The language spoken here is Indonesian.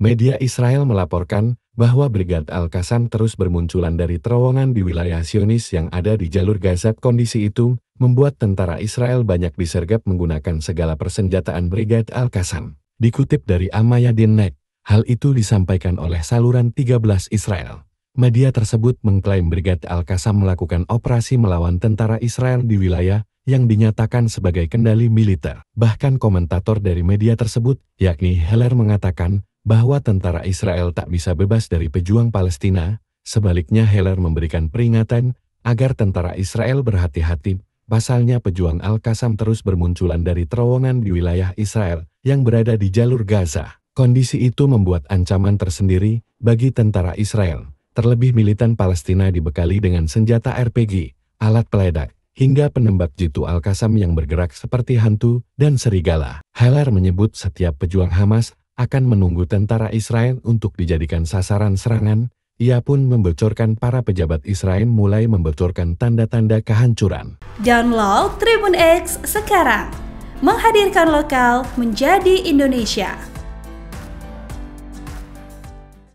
Media Israel melaporkan bahwa Brigad Al-Qassam terus bermunculan dari terowongan di wilayah Sionis yang ada di jalur Gaza. Kondisi itu membuat tentara Israel banyak disergap menggunakan segala persenjataan Brigad Al-Qassam. Dikutip dari Amayadin Net, hal itu disampaikan oleh saluran 13 Israel. Media tersebut mengklaim Brigad Al-Qassam melakukan operasi melawan tentara Israel di wilayah yang dinyatakan sebagai kendali militer. Bahkan komentator dari media tersebut, yakni Heller mengatakan, bahwa tentara Israel tak bisa bebas dari pejuang Palestina, sebaliknya Heller memberikan peringatan agar tentara Israel berhati-hati. Pasalnya pejuang Al-Qassam terus bermunculan dari terowongan di wilayah Israel yang berada di jalur Gaza. Kondisi itu membuat ancaman tersendiri bagi tentara Israel. Terlebih militan Palestina dibekali dengan senjata RPG, alat peledak, hingga penembak jitu Al-Qassam yang bergerak seperti hantu dan serigala. Heller menyebut setiap pejuang Hamas akan menunggu tentara Israel untuk dijadikan sasaran serangan, ia pun membocorkan para pejabat Israel mulai membocorkan tanda-tanda kehancuran. Download Tribun X sekarang, menghadirkan lokal menjadi Indonesia.